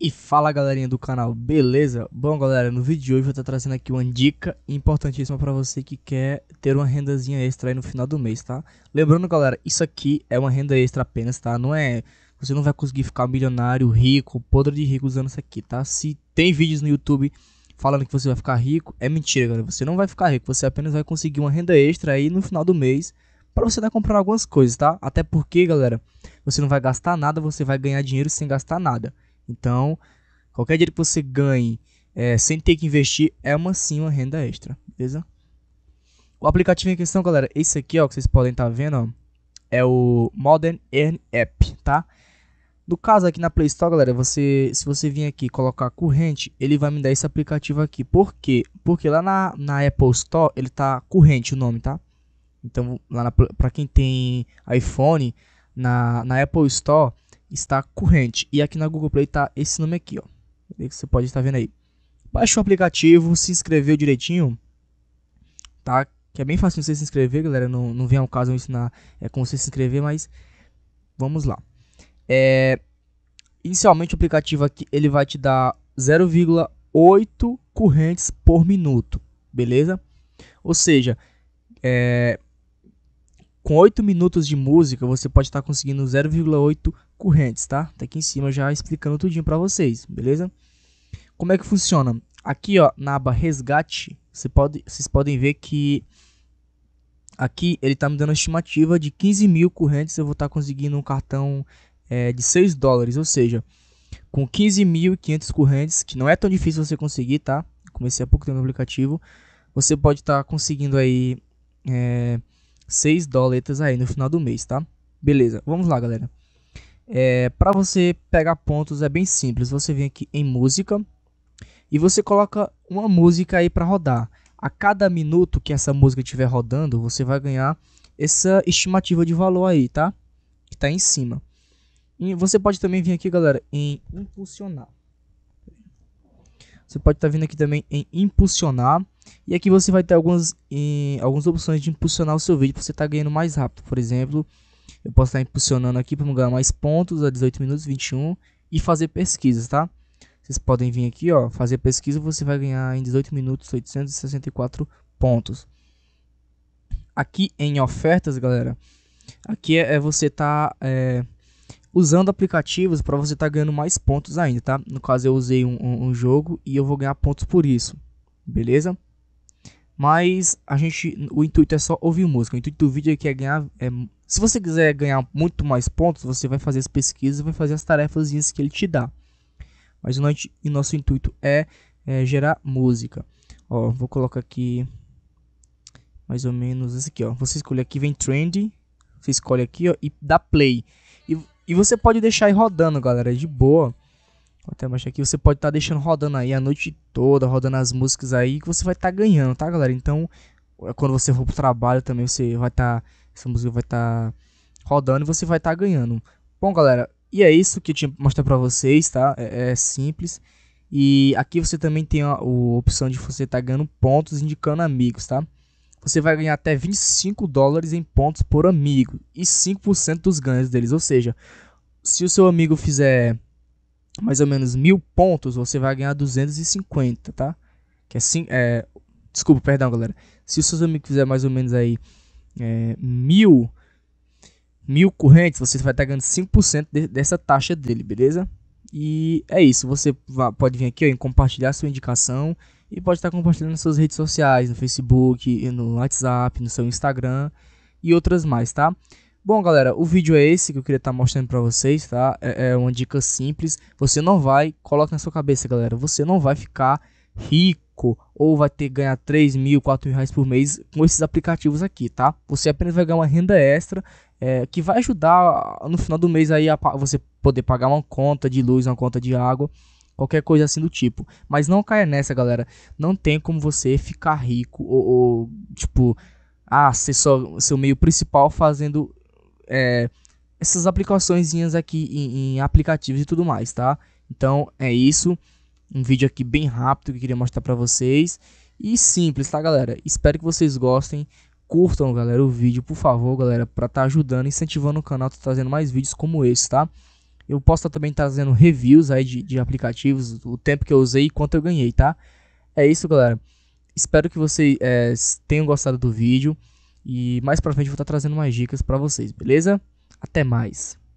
E fala galerinha do canal, beleza? Bom galera, no vídeo de hoje eu vou estar trazendo aqui uma dica importantíssima para você que quer ter uma rendazinha extra aí no final do mês, tá? Lembrando galera, isso aqui é uma renda extra apenas, tá? Não é... Você não vai conseguir ficar milionário, rico, podre de rico usando isso aqui, tá? Se tem vídeos no YouTube falando que você vai ficar rico, é mentira galera, você não vai ficar rico, você apenas vai conseguir uma renda extra aí no final do mês para você dar comprar algumas coisas, tá? Até porque galera, você não vai gastar nada, você vai ganhar dinheiro sem gastar nada. Então, qualquer dinheiro que você ganhe é, sem ter que investir é uma sim uma renda extra, beleza? O aplicativo em questão, galera, esse aqui, ó, que vocês podem estar tá vendo, ó, é o Modern Earn App, tá? No caso aqui na Play Store, galera, você, se você vir aqui colocar corrente, ele vai me dar esse aplicativo aqui. Por quê? Porque lá na, na Apple Store ele tá corrente o nome, tá? Então, lá para quem tem iPhone, na, na Apple Store está corrente. E aqui na Google Play está esse nome aqui, ó. Você pode estar vendo aí. Baixa o aplicativo, se inscreveu direitinho, tá? Que é bem fácil você se inscrever, galera. Não, não vem ao caso isso ensinar é, como você se inscrever, mas vamos lá. É, inicialmente o aplicativo aqui ele vai te dar 0,8 correntes por minuto, beleza? Ou seja, é, com 8 minutos de música, você pode estar conseguindo 0,8 correntes, tá? Tá aqui em cima já explicando tudinho para vocês, beleza? Como é que funciona? Aqui, ó, na aba resgate, você pode, vocês podem ver que aqui ele tá me dando a estimativa de 15 mil correntes eu vou estar tá conseguindo um cartão é, de 6 dólares, ou seja, com 15.500 correntes, que não é tão difícil você conseguir, tá? Comecei há pouco tempo no aplicativo. Você pode estar tá conseguindo aí é, 6 doletas aí no final do mês, tá? Beleza, vamos lá, galera. É, para você pegar pontos é bem simples. Você vem aqui em música e você coloca uma música aí para rodar. A cada minuto que essa música estiver rodando, você vai ganhar essa estimativa de valor aí, tá? Que tá em cima. E você pode também vir aqui, galera, em impulsionar. Você pode estar tá vindo aqui também em impulsionar. E aqui você vai ter algumas, em, algumas opções de impulsionar o seu vídeo para você estar tá ganhando mais rápido. Por exemplo, eu posso estar impulsionando aqui para ganhar mais pontos a 18 minutos 21 e fazer pesquisas, tá? Vocês podem vir aqui, ó, fazer pesquisa, você vai ganhar em 18 minutos 864 pontos. Aqui em ofertas, galera, aqui é, é você tá é, usando aplicativos para você estar tá ganhando mais pontos ainda, tá? No caso, eu usei um, um, um jogo e eu vou ganhar pontos por isso, beleza? Mas a gente, o intuito é só ouvir música. O intuito do vídeo é que é ganhar é, se você quiser ganhar muito mais pontos, você vai fazer as pesquisas e vai fazer as tarefas que ele te dá. Mas o nosso, intuito é, é, gerar música. Ó, vou colocar aqui mais ou menos esse aqui, ó. Você escolhe aqui, vem trend, você escolhe aqui, ó, e dá play. E, e você pode deixar aí rodando, galera, de boa. Vou até baixar aqui, você pode estar tá deixando rodando aí a noite toda, rodando as músicas aí, que você vai estar tá ganhando, tá, galera? Então, é quando você for pro trabalho também você vai estar tá, essa música vai estar tá rodando e você vai estar tá ganhando. Bom, galera, e é isso que eu tinha mostrar para vocês, tá? É, é, simples. E aqui você também tem a, a, opção de você estar tá ganhando pontos indicando amigos, tá? Você vai ganhar até 25 dólares em pontos por amigo e 5% dos ganhos deles, ou seja, se o seu amigo fizer mais ou menos mil pontos, você vai ganhar 250, tá? Que é, é Desculpa, perdão, galera. Se o seu amigo fizer mais ou menos aí é, mil, mil correntes, você vai estar ganhando 5% de, dessa taxa dele, beleza? E é isso. Você pode vir aqui ó, em compartilhar sua indicação e pode estar compartilhando nas suas redes sociais, no Facebook, no WhatsApp, no seu Instagram e outras mais, tá? Bom, galera, o vídeo é esse que eu queria estar tá mostrando para vocês, tá? É, é uma dica simples. Você não vai, coloca na sua cabeça, galera, você não vai ficar rico ou vai ter que ganhar 3 mil, 4 mil reais por mês com esses aplicativos aqui, tá? Você apenas vai ganhar uma renda extra é, que vai ajudar no final do mês aí a você poder pagar uma conta de luz, uma conta de água, qualquer coisa assim do tipo. Mas não caia nessa, galera. Não tem como você ficar rico ou, ou tipo, ah, ser só seu meio principal fazendo é, essas aplicações aqui em, em aplicativos e tudo mais, tá? Então é isso um vídeo aqui bem rápido que eu queria mostrar para vocês. E simples, tá, galera? Espero que vocês gostem. Curtam, galera, o vídeo, por favor, galera, para estar tá ajudando, incentivando o canal, tô tá trazendo mais vídeos como esse, tá? Eu posso estar tá também trazendo reviews aí de, de aplicativos, o tempo que eu usei e quanto eu ganhei, tá? É isso, galera. Espero que vocês é, tenham gostado do vídeo. E mais pra frente eu vou estar tá trazendo mais dicas para vocês, beleza? Até mais!